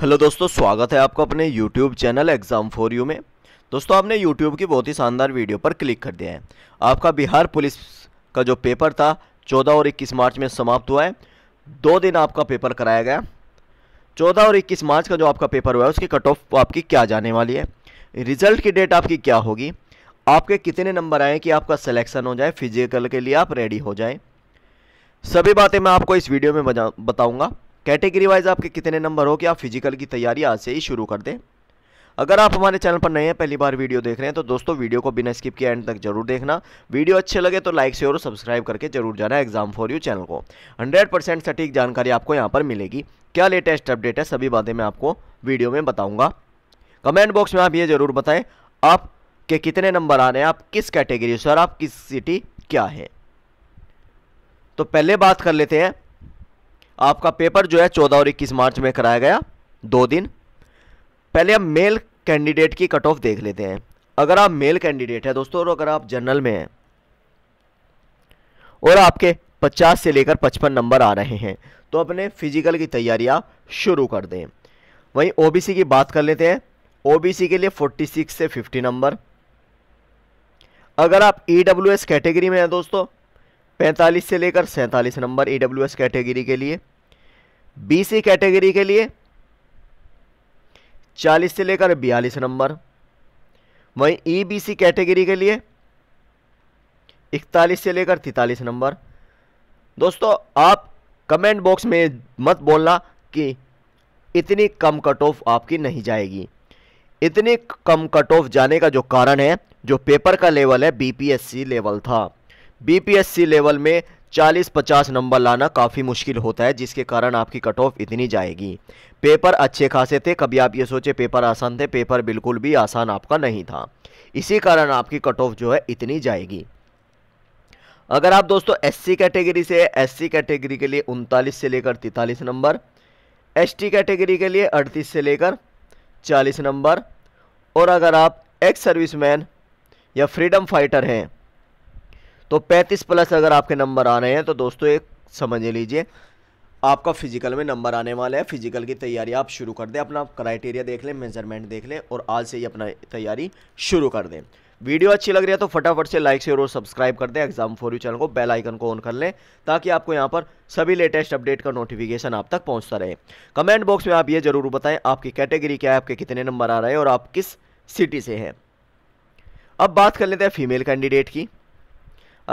hello दोस्तों स्वागत है आपका अपने YouTube channel exam for you में दोस्तों आपने यूट्यूब की बहुत ही शानदार वीडियो पर क्लिक कर दिया है आपका बिहार पुलिस का जो पेपर था 14 और 21 मार्च में समाप्त हुआ है दो दिन आपका पेपर कराया गया 14 और 21 मार्च का जो आपका पेपर हुआ है उसकी कट ऑफ आपकी क्या जाने वाली है रिजल्ट की डेट आपकी क्या होगी आपके कितने नंबर आए कि आपका सलेक्शन हो जाए फिजिकल के लिए आप रेडी हो जाए सभी बातें मैं आपको इस वीडियो में बताऊँगा कैटेगरी वाइज आपके कितने नंबर हो कि आप फिजिकल की तैयारी आज से ही शुरू कर दें अगर आप हमारे चैनल पर नए हैं पहली बार वीडियो देख रहे हैं तो दोस्तों वीडियो को बिना स्किप किए एंड तक जरूर देखना वीडियो अच्छे लगे तो लाइक शेयर और सब्सक्राइब करके जरूर जाना एग्जाम फॉर यू चैनल को 100% सटीक जानकारी आपको यहाँ पर मिलेगी क्या लेटेस्ट अपडेट है सभी बातें मैं आपको वीडियो में बताऊँगा कमेंट बॉक्स में आप ये जरूर बताएं आप के कितने नंबर आ रहे हैं आप किस कैटेगरी से और आप किस सिटी क्या है तो पहले बात कर लेते हैं आपका पेपर जो है चौदह और इक्कीस मार्च में कराया गया दो दिन पहले हम मेल कैंडिडेट की कट ऑफ देख लेते हैं अगर आप मेल कैंडिडेट है दोस्तों और अगर आप जनरल में हैं और आपके 50 से लेकर 55 नंबर आ रहे हैं तो अपने फिजिकल की तैयारियां शुरू कर दें वहीं ओबीसी की बात कर लेते हैं ओबीसी के लिए 46 से 50 नंबर अगर आप ई कैटेगरी में हैं दोस्तों पैंतालीस से लेकर सैंतालीस नंबर ई डब्ल्यू एस कैटेगरी के लिए बी सी कैटेगरी के लिए चालीस से लेकर बयालीस नंबर वहीं ई बी सी कैटेगरी के लिए इकतालीस से लेकर तैतालीस नंबर दोस्तों आप कमेंट बॉक्स में मत बोलना कि इतनी कम कट ऑफ आपकी नहीं जाएगी इतनी कम कट ऑफ जाने का जो कारण है जो पेपर का लेवल है बीपीएससी लेवल था बीपीएससी लेवल में 40-50 नंबर लाना काफ़ी मुश्किल होता है जिसके कारण आपकी कट ऑफ इतनी जाएगी पेपर अच्छे खासे थे कभी आप ये सोचे पेपर आसान थे पेपर बिल्कुल भी आसान आपका नहीं था इसी कारण आपकी कट ऑफ जो है इतनी जाएगी अगर आप दोस्तों एससी कैटेगरी से एससी कैटेगरी के लिए उनतालीस से लेकर तैतालीस नंबर एसटी कैटेगरी के लिए अड़तीस से लेकर चालीस नंबर और अगर आप एक्स सर्विसमैन या फ्रीडम फाइटर हैं तो 35 प्लस अगर आपके नंबर आ रहे हैं तो दोस्तों एक समझ लीजिए आपका फिजिकल में नंबर आने वाला है फिजिकल की तैयारी आप शुरू कर दें अपना क्राइटेरिया देख लें मेजरमेंट देख लें और आज से ही अपना तैयारी शुरू कर दें वीडियो अच्छी लग रही है तो फटाफट से लाइक शेयर और सब्सक्राइब कर दें एग्जाम फॉर यू चैनल को बेल आइकन को ऑन कर लें ताकि आपको यहाँ पर सभी लेटेस्ट अपडेट का नोटिफिकेशन आप तक पहुँचता रहे कमेंट बॉक्स में आप ये जरूर बताएं आपकी कैटेगरी क्या है आपके कितने नंबर आ रहे हैं और आप किस सिटी से हैं अब बात कर लेते हैं फीमेल कैंडिडेट की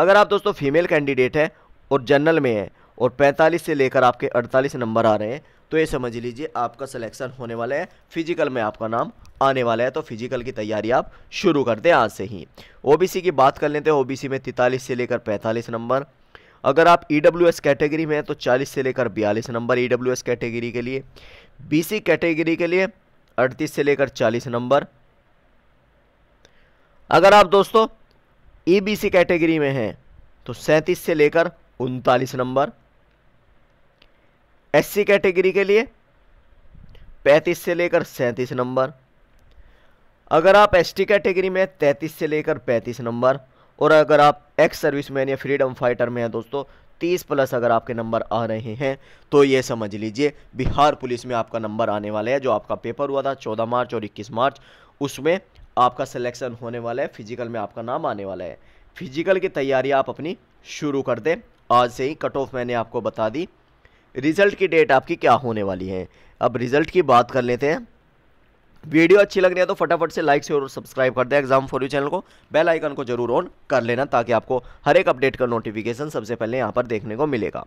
अगर आप दोस्तों फीमेल कैंडिडेट हैं और जनरल में हैं और 45 से लेकर आपके 48 नंबर आ रहे हैं तो ये समझ लीजिए आपका सिलेक्शन होने वाला है फिजिकल में आपका नाम आने वाला है तो फिजिकल की तैयारी आप शुरू कर दें आज से ही ओबीसी की बात कर लेते हैं ओबीसी में तैतालीस से लेकर पैंतालीस नंबर अगर आप ई e कैटेगरी में हैं तो चालीस से लेकर बयालीस नंबर ई कैटेगरी के लिए बी कैटेगरी के लिए अड़तीस से लेकर चालीस नंबर अगर आप दोस्तों ईबीसी कैटेगरी में हैं तो सैंतीस से लेकर उनतालीस नंबर एससी कैटेगरी के लिए पैंतीस से लेकर सैंतीस नंबर अगर आप एसटी कैटेगरी में तैंतीस से लेकर पैंतीस नंबर और अगर आप एक्स सर्विसमैन या फ्रीडम फाइटर में हैं दोस्तों तीस प्लस अगर आपके नंबर आ रहे हैं तो ये समझ लीजिए बिहार पुलिस में आपका नंबर आने वाला है जो आपका पेपर हुआ था चौदह मार्च और इक्कीस मार्च उसमें आपका सिलेक्शन होने वाला है फिजिकल में आपका नाम आने वाला है फिजिकल की तैयारी आप अपनी शुरू कर दें आज से ही कट ऑफ मैंने आपको बता दी रिज़ल्ट की डेट आपकी क्या होने वाली है अब रिज़ल्ट की बात कर लेते हैं वीडियो अच्छी लग रही है तो फटाफट से लाइक शेयर और सब्सक्राइब कर दें एग्जाम फॉर यू चैनल को बेल आइकन को जरूर ऑन कर लेना ताकि आपको हर एक अपडेट का नोटिफिकेशन सबसे पहले यहाँ पर देखने को मिलेगा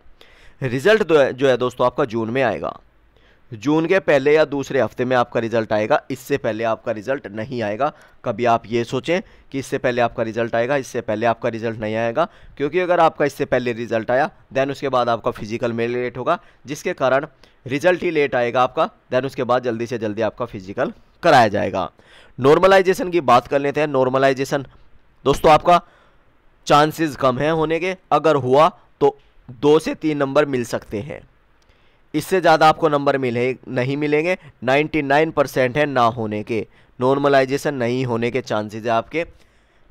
रिजल्ट जो है दोस्तों आपका जून में आएगा जून के पहले या दूसरे हफ्ते में आपका रिजल्ट आएगा इससे पहले आपका रिजल्ट नहीं आएगा कभी आप ये सोचें कि इससे पहले आपका रिजल्ट आएगा इससे पहले आपका रिजल्ट नहीं आएगा क्योंकि अगर आपका इससे पहले रिजल्ट आया देन उसके बाद आपका फिजिकल में लेट होगा जिसके कारण रिजल्ट ही लेट आएगा आपका देन उसके बाद जल्दी से जल्दी आपका फिजिकल कराया जाएगा नॉर्मलाइजेशन की बात कर लेते हैं नॉर्मलाइजेशन दोस्तों आपका चांसेस कम है होने के अगर हुआ तो दो से तीन नंबर मिल सकते हैं इससे ज़्यादा आपको नंबर मिले नहीं मिलेंगे 99 परसेंट है ना होने के नॉर्मलाइजेशन नहीं होने के चांसेस है आपके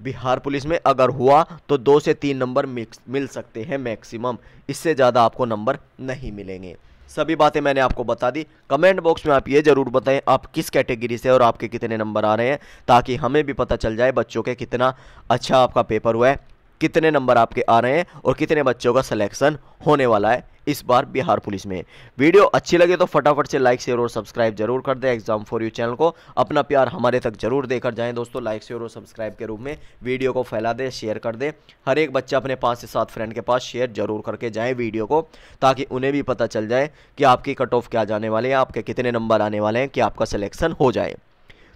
बिहार पुलिस में अगर हुआ तो दो से तीन नंबर मिल सकते हैं मैक्सिमम इससे ज़्यादा आपको नंबर नहीं मिलेंगे सभी बातें मैंने आपको बता दी कमेंट बॉक्स में आप ये ज़रूर बताएं आप किस कैटेगरी से और आपके कितने नंबर आ रहे हैं ताकि हमें भी पता चल जाए बच्चों के कितना अच्छा आपका पेपर हुआ है कितने नंबर आपके आ रहे हैं और कितने बच्चों का सिलेक्शन होने वाला है इस बार बिहार पुलिस में वीडियो अच्छी लगे तो फटाफट से लाइक शेयर और सब्सक्राइब जरूर कर दें एग्जाम फॉर यू चैनल को अपना प्यार हमारे तक जरूर देकर जाएं दोस्तों लाइक शेयर और सब्सक्राइब के रूप में वीडियो को फैला दें शेयर कर दें हर एक बच्चा अपने पाँच से सात फ्रेंड के पास शेयर जरूर करके जाएँ वीडियो को ताकि उन्हें भी पता चल जाए कि आपकी कट ऑफ क्या जाने वाले हैं आपके कितने नंबर आने वाले हैं कि आपका सिलेक्शन हो जाए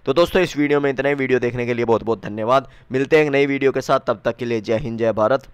तो दोस्तों इस वीडियो में इतना ही वीडियो देखने के लिए बहुत बहुत धन्यवाद मिलते हैं नई वीडियो के साथ तब तक के लिए जय हिंद जय भारत